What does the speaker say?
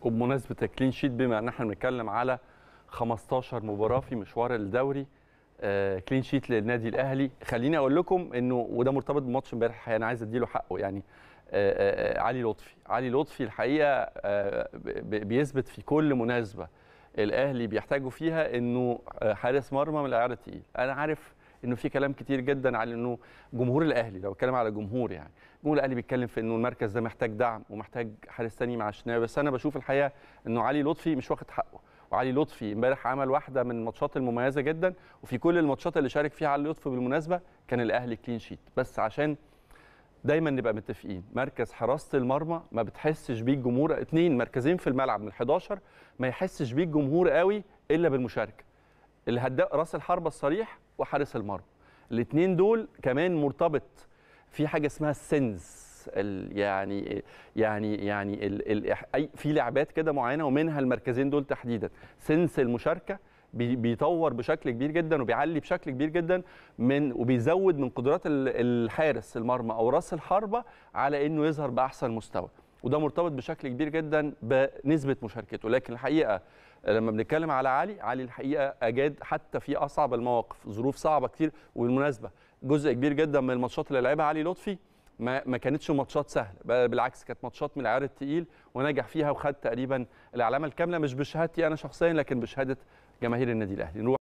وبمناسبه الكلين شيت بما ان احنا بنتكلم على 15 مباراه في مشوار الدوري آه كلين شيت للنادي الاهلي خليني اقول لكم انه وده مرتبط بماتش امبارح انا عايز اديله حقه يعني آه آه, آه، علي لطفي علي لطفي الحقيقه آه، بيثبت في كل مناسبه الاهلي بيحتاجوا فيها انه آه، حارس مرمى من العيار الثقيل انا عارف انه في كلام كتير جدا على انه جمهور الاهلي لو اتكلم على جمهور يعني جمهور الاهلي بيتكلم في انه المركز ده محتاج دعم ومحتاج حارس تاني مع الشناوي بس انا بشوف الحقيقه انه علي لطفي مش واخد حقه وعلي لطفي امبارح عمل واحده من الماتشات المميزه جدا وفي كل الماتشات اللي شارك فيها علي لطفي بالمناسبه كان الاهلي كلين شيت بس عشان دايما نبقى متفقين مركز حراسه المرمى ما بتحسش بيه الجمهور اثنين مركزين في الملعب من 11 ما يحسش بيه الجمهور قوي الا بالمشاركه الهداف راس الحربه الصريح وحارس المرمى الاثنين دول كمان مرتبط في حاجه اسمها السنس يعني يعني يعني ال ال في لعبات كده معينه ومنها المركزين دول تحديدا سنس المشاركه بيطور بشكل كبير جدا وبيعلي بشكل كبير جدا من وبيزود من قدرات الحارس المرمى او راس الحربه على انه يظهر باحسن مستوى وده مرتبط بشكل كبير جدا بنسبه مشاركته لكن الحقيقه لما بنتكلم على علي علي الحقيقه اجاد حتى في اصعب المواقف ظروف صعبه كتير وبالمناسبه جزء كبير جدا من الماتشات اللي لعبها علي لطفي ما ما كانتش ماتشات سهله بالعكس كانت ماتشات من العيار الثقيل ونجح فيها وخد تقريبا العلامه الكامله مش بشهادتي انا شخصيا لكن بشهاده جماهير النادي الاهلي